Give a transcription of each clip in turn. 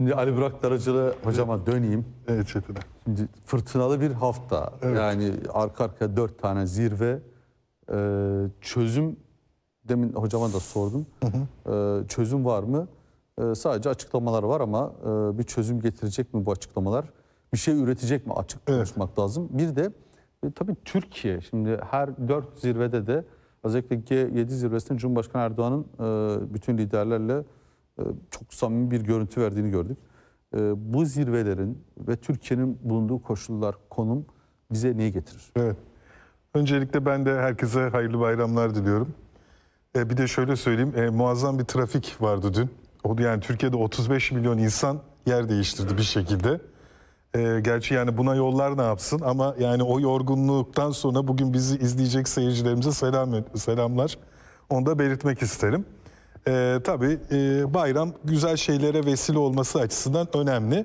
Şimdi Ali Burak Darıcılı hocama döneyim. Evet Çetin'e. Şimdi fırtınalı bir hafta. Evet. Yani arka arkaya dört tane zirve. Ee, çözüm, demin hocama da sordum. Hı hı. Ee, çözüm var mı? Ee, sadece açıklamalar var ama e, bir çözüm getirecek mi bu açıklamalar? Bir şey üretecek mi? Açık konuşmak evet. lazım. Bir de e, tabii Türkiye. Şimdi her dört zirvede de özellikle G7 zirvesinde Cumhurbaşkanı Erdoğan'ın e, bütün liderlerle ee, çok samimi bir görüntü verdiğini gördük. Ee, bu zirvelerin ve Türkiye'nin bulunduğu koşullar, konum bize neyi getirir? Evet. Öncelikle ben de herkese hayırlı bayramlar diliyorum. Ee, bir de şöyle söyleyeyim, e, muazzam bir trafik vardı dün. Yani Türkiye'de 35 milyon insan yer değiştirdi bir şekilde. gerçi yani buna yollar ne yapsın ama yani o yorgunluktan sonra bugün bizi izleyecek seyircilerimize selam selamlar. Onu da belirtmek isterim. E, tabii e, bayram güzel şeylere vesile olması açısından önemli.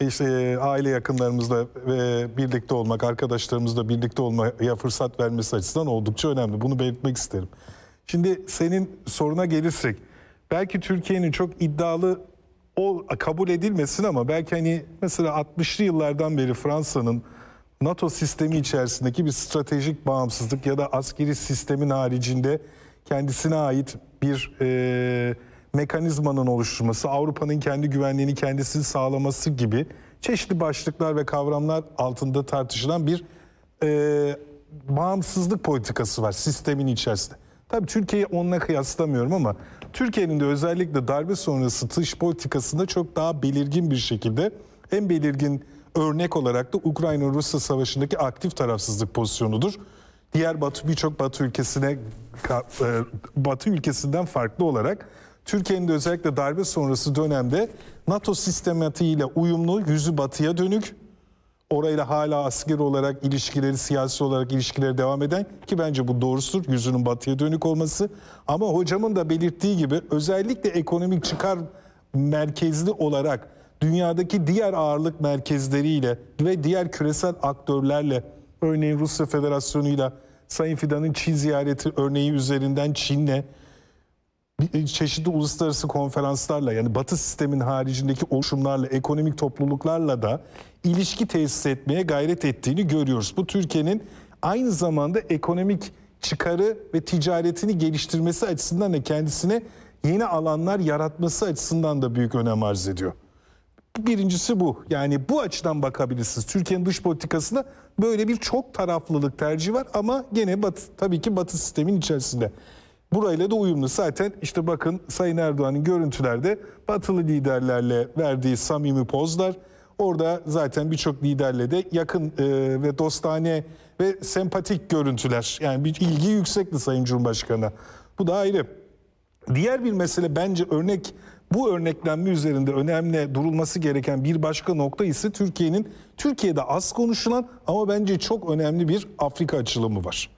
İşte e, aile yakınlarımızla e, birlikte olmak, arkadaşlarımızla birlikte olmaya fırsat vermesi açısından oldukça önemli. Bunu belirtmek isterim. Şimdi senin soruna gelirsek, belki Türkiye'nin çok iddialı o kabul edilmesin ama belki hani mesela 60'lı yıllardan beri Fransa'nın NATO sistemi içerisindeki bir stratejik bağımsızlık ya da askeri sistemin haricinde kendisine ait bir e, mekanizmanın oluşturması, Avrupa'nın kendi güvenliğini kendisini sağlaması gibi çeşitli başlıklar ve kavramlar altında tartışılan bir e, bağımsızlık politikası var sistemin içerisinde. Tabii Türkiye'yi onunla kıyaslamıyorum ama Türkiye'nin de özellikle darbe sonrası dış politikasında çok daha belirgin bir şekilde en belirgin örnek olarak da Ukrayna-Rusya savaşındaki aktif tarafsızlık pozisyonudur diğer Batı birçok Batı ülkesine e, Batı ülkesinden farklı olarak Türkiye'nin de özellikle darbe sonrası dönemde NATO sistematiğiyle uyumlu, yüzü batıya dönük, orayla hala asker olarak ilişkileri, siyasi olarak ilişkileri devam eden ki bence bu doğrusudur yüzünün batıya dönük olması. Ama hocamın da belirttiği gibi özellikle ekonomik çıkar merkezli olarak dünyadaki diğer ağırlık merkezleriyle ve diğer küresel aktörlerle örneğin Rusya Federasyonu'yla ile Sayın Fidan'ın Çin ziyareti örneği üzerinden Çin'le e, çeşitli uluslararası konferanslarla yani Batı sistemin haricindeki oluşumlarla, ekonomik topluluklarla da ilişki tesis etmeye gayret ettiğini görüyoruz. Bu Türkiye'nin aynı zamanda ekonomik çıkarı ve ticaretini geliştirmesi açısından da kendisine yeni alanlar yaratması açısından da büyük önem arz ediyor. Birincisi bu. Yani bu açıdan bakabilirsiniz. Türkiye'nin dış politikasında böyle bir çok taraflılık tercihi var ama gene batı, tabii ki batı sistemin içerisinde. Burayla da uyumlu. Zaten işte bakın Sayın Erdoğan'ın görüntülerde batılı liderlerle verdiği samimi pozlar. Orada zaten birçok liderle de yakın e, ve dostane ve sempatik görüntüler. Yani bir ilgi yüksekti Sayın Cumhurbaşkanı. Bu da ayrı. Diğer bir mesele bence örnek bu örneklenme üzerinde önemli durulması gereken bir başka nokta ise Türkiye'nin Türkiye'de az konuşulan ama bence çok önemli bir Afrika açılımı var.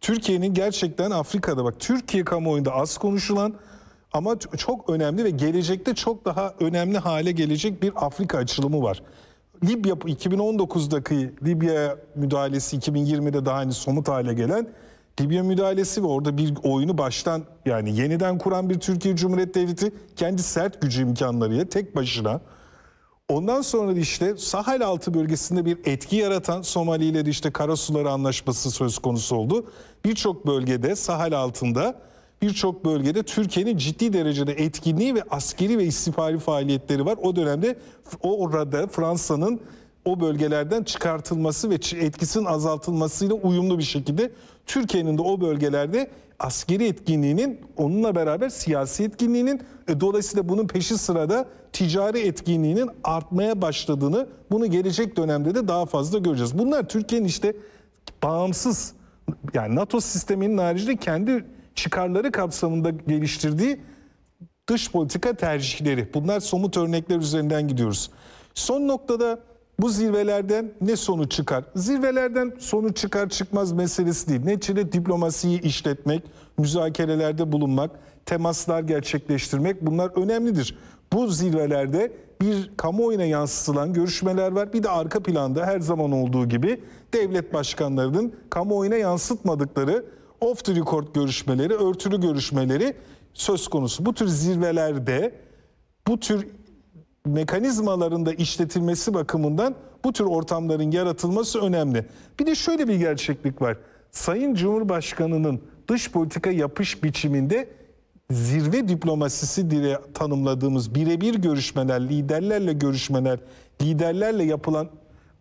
Türkiye'nin gerçekten Afrika'da bak Türkiye kamuoyunda az konuşulan ama çok önemli ve gelecekte çok daha önemli hale gelecek bir Afrika açılımı var. Libya 2019'daki Libya müdahalesi 2020'de daha hani somut hale gelen Libya müdahalesi ve orada bir oyunu baştan yani yeniden kuran bir Türkiye Cumhuriyeti Devleti kendi sert gücü imkanlarıyla tek başına Ondan sonra işte Sahel altı bölgesinde bir etki yaratan Somali ile işte Karasuları Anlaşması söz konusu oldu. Birçok bölgede Sahel altında birçok bölgede Türkiye'nin ciddi derecede etkinliği ve askeri ve istihbari faaliyetleri var. O dönemde orada Fransa'nın o bölgelerden çıkartılması ve etkisinin azaltılmasıyla uyumlu bir şekilde Türkiye'nin de o bölgelerde askeri etkinliğinin onunla beraber siyasi etkinliğinin e, dolayısıyla bunun peşi sırada ticari etkinliğinin artmaya başladığını bunu gelecek dönemde de daha fazla göreceğiz. Bunlar Türkiye'nin işte bağımsız yani NATO sisteminin haricinde kendi çıkarları kapsamında geliştirdiği dış politika tercihleri. Bunlar somut örnekler üzerinden gidiyoruz. Son noktada bu zirvelerden ne sonu çıkar? Zirvelerden sonu çıkar çıkmaz meselesi değil. Neticede diplomasiyi işletmek, müzakerelerde bulunmak, temaslar gerçekleştirmek bunlar önemlidir. Bu zirvelerde bir kamuoyuna yansıtılan görüşmeler var. Bir de arka planda her zaman olduğu gibi devlet başkanlarının kamuoyuna yansıtmadıkları off the record görüşmeleri, örtülü görüşmeleri söz konusu. Bu tür zirvelerde bu tür mekanizmalarında işletilmesi bakımından bu tür ortamların yaratılması önemli. Bir de şöyle bir gerçeklik var. Sayın Cumhurbaşkanı'nın dış politika yapış biçiminde zirve diplomasisi diye tanımladığımız birebir görüşmeler, liderlerle görüşmeler, liderlerle yapılan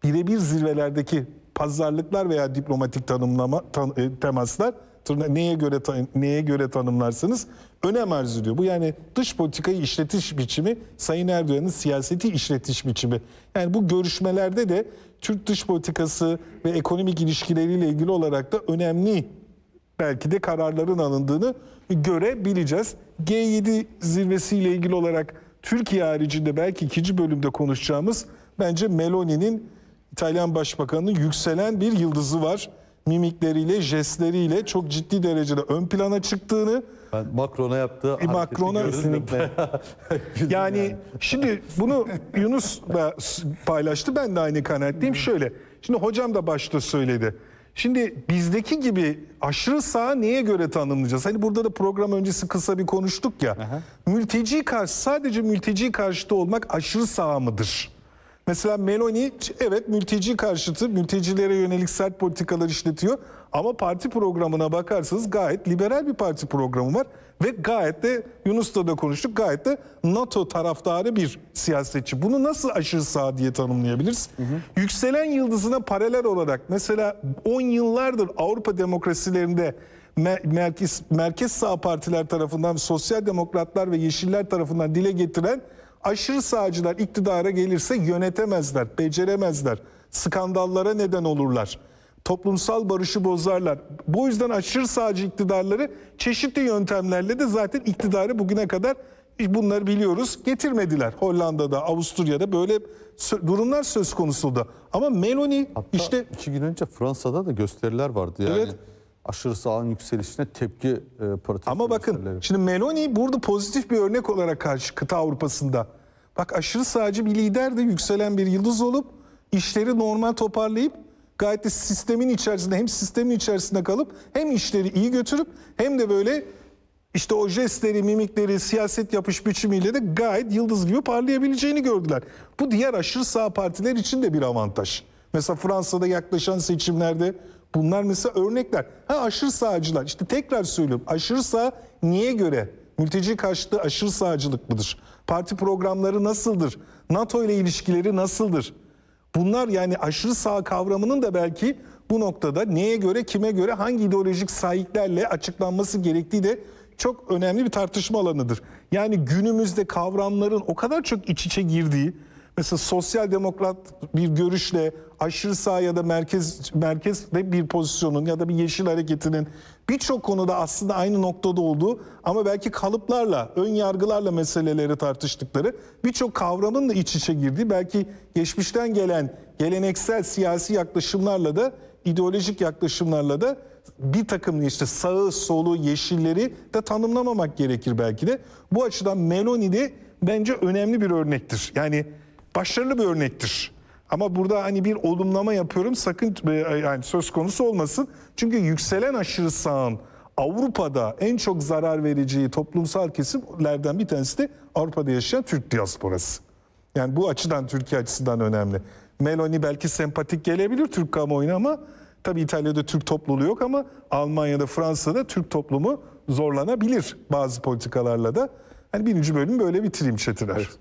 birebir zirvelerdeki pazarlıklar veya diplomatik tanımlama tan, e, temaslar tırna neye göre neye göre tanımlarsanız önem arz ediyor. Bu yani dış politikayı işletiş biçimi Sayın Erdoğan'ın siyaseti işletiş biçimi. Yani bu görüşmelerde de Türk dış politikası ve ekonomik ilişkileriyle ilgili olarak da önemli belki de kararların alındığını görebileceğiz. G7 zirvesiyle ilgili olarak Türkiye haricinde belki ikinci bölümde konuşacağımız bence Meloni'nin İtalyan Başbakanı'nın yükselen bir yıldızı var mimikleriyle, jestleriyle çok ciddi derecede ön plana çıktığını ben Macron'a yaptığı e, Macron'a kesinlikle. yani, yani şimdi bunu Yunus da paylaştı. Ben de aynı kanaatteyim. Şöyle. Şimdi hocam da başta söyledi. Şimdi bizdeki gibi aşırı sağ neye göre tanımlayacağız? Hani burada da program öncesi kısa bir konuştuk ya. Aha. Mülteci karşı sadece mülteci karşıtı olmak aşırı sağ mıdır? Mesela Meloni evet mülteci karşıtı, mültecilere yönelik sert politikalar işletiyor. Ama parti programına bakarsanız gayet liberal bir parti programı var. Ve gayet de Yunus'ta da konuştuk gayet de NATO taraftarı bir siyasetçi. Bunu nasıl aşırı sağ diye tanımlayabiliriz? Hı hı. Yükselen yıldızına paralel olarak mesela 10 yıllardır Avrupa demokrasilerinde merkez, merkez sağ partiler tarafından, sosyal demokratlar ve yeşiller tarafından dile getiren aşırı sağcılar iktidara gelirse yönetemezler, beceremezler. Skandallara neden olurlar. Toplumsal barışı bozarlar. Bu yüzden aşırı sağcı iktidarları çeşitli yöntemlerle de zaten iktidarı bugüne kadar bunları biliyoruz getirmediler. Hollanda'da, Avusturya'da böyle durumlar söz konusuydu. Ama Meloni Hatta işte... iki gün önce Fransa'da da gösteriler vardı yani. Evet aşırı sağın yükselişine tepki e, protesto Ama bakın şimdi Meloni burada pozitif bir örnek olarak karşı kıta Avrupa'sında. Bak aşırı sağcı bir lider de yükselen bir yıldız olup işleri normal toparlayıp gayet de sistemin içerisinde hem sistemin içerisinde kalıp hem işleri iyi götürüp hem de böyle işte o jestleri, mimikleri, siyaset yapış biçimiyle de gayet yıldız gibi parlayabileceğini gördüler. Bu diğer aşırı sağ partiler için de bir avantaj. Mesela Fransa'da yaklaşan seçimlerde Bunlar mesela örnekler. Ha aşırı sağcılar. İşte tekrar söylüyorum. Aşırı sağ niye göre? Mülteci karşıtı aşırı sağcılık mıdır? Parti programları nasıldır? NATO ile ilişkileri nasıldır? Bunlar yani aşırı sağ kavramının da belki bu noktada neye göre, kime göre, hangi ideolojik sahiplerle açıklanması gerektiği de çok önemli bir tartışma alanıdır. Yani günümüzde kavramların o kadar çok iç içe girdiği, mesela sosyal demokrat bir görüşle aşırı sağ ya da merkez merkezde bir pozisyonun ya da bir yeşil hareketinin birçok konuda aslında aynı noktada olduğu ama belki kalıplarla, ön yargılarla meseleleri tartıştıkları birçok kavramın da iç içe girdiği belki geçmişten gelen geleneksel siyasi yaklaşımlarla da ideolojik yaklaşımlarla da bir takım işte sağı, solu, yeşilleri de tanımlamamak gerekir belki de. Bu açıdan Meloni de bence önemli bir örnektir. Yani başarılı bir örnektir. Ama burada hani bir olumlama yapıyorum sakın e, e, yani söz konusu olmasın. Çünkü yükselen aşırı sağın Avrupa'da en çok zarar vereceği toplumsal kesimlerden bir tanesi de Avrupa'da yaşayan Türk diasporası. Yani bu açıdan Türkiye açısından önemli. Meloni belki sempatik gelebilir Türk kamuoyuna ama tabii İtalya'da Türk topluluğu yok ama Almanya'da Fransa'da Türk toplumu zorlanabilir bazı politikalarla da. Hani birinci bölümü böyle bitireyim çetiler. Evet.